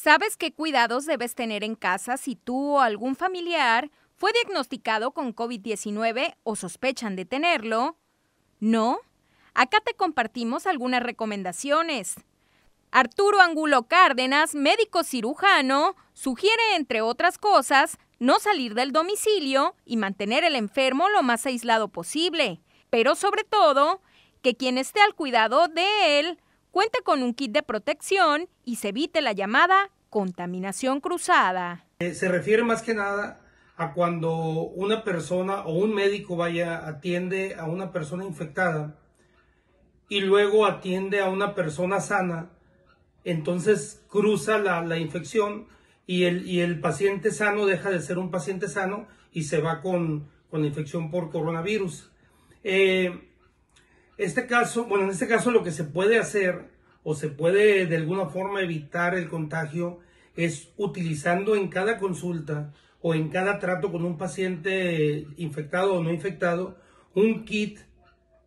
¿Sabes qué cuidados debes tener en casa si tú o algún familiar fue diagnosticado con COVID-19 o sospechan de tenerlo? ¿No? Acá te compartimos algunas recomendaciones. Arturo Angulo Cárdenas, médico cirujano, sugiere, entre otras cosas, no salir del domicilio y mantener el enfermo lo más aislado posible, pero sobre todo, que quien esté al cuidado de él cuenta con un kit de protección y se evite la llamada contaminación cruzada. Eh, se refiere más que nada a cuando una persona o un médico vaya, atiende a una persona infectada y luego atiende a una persona sana, entonces cruza la, infección y el, el, paciente sano deja de ser un paciente sano y se va con, infección por coronavirus. Eh, este caso, bueno, en este caso lo que se puede hacer o se puede de alguna forma evitar el contagio es utilizando en cada consulta o en cada trato con un paciente infectado o no infectado un kit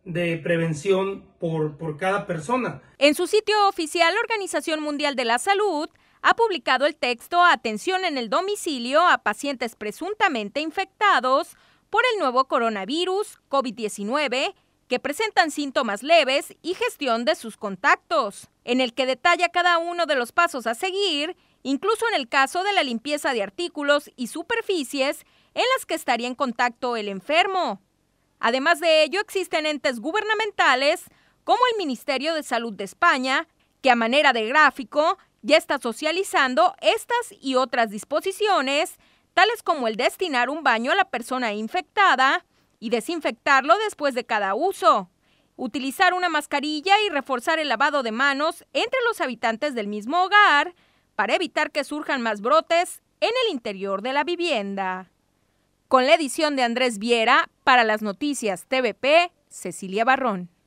de prevención por, por cada persona. En su sitio oficial, la Organización Mundial de la Salud ha publicado el texto Atención en el domicilio a pacientes presuntamente infectados por el nuevo coronavirus, COVID-19 que presentan síntomas leves y gestión de sus contactos, en el que detalla cada uno de los pasos a seguir, incluso en el caso de la limpieza de artículos y superficies en las que estaría en contacto el enfermo. Además de ello, existen entes gubernamentales como el Ministerio de Salud de España, que a manera de gráfico ya está socializando estas y otras disposiciones, tales como el destinar un baño a la persona infectada, y desinfectarlo después de cada uso. Utilizar una mascarilla y reforzar el lavado de manos entre los habitantes del mismo hogar para evitar que surjan más brotes en el interior de la vivienda. Con la edición de Andrés Viera, para las noticias TVP, Cecilia Barrón.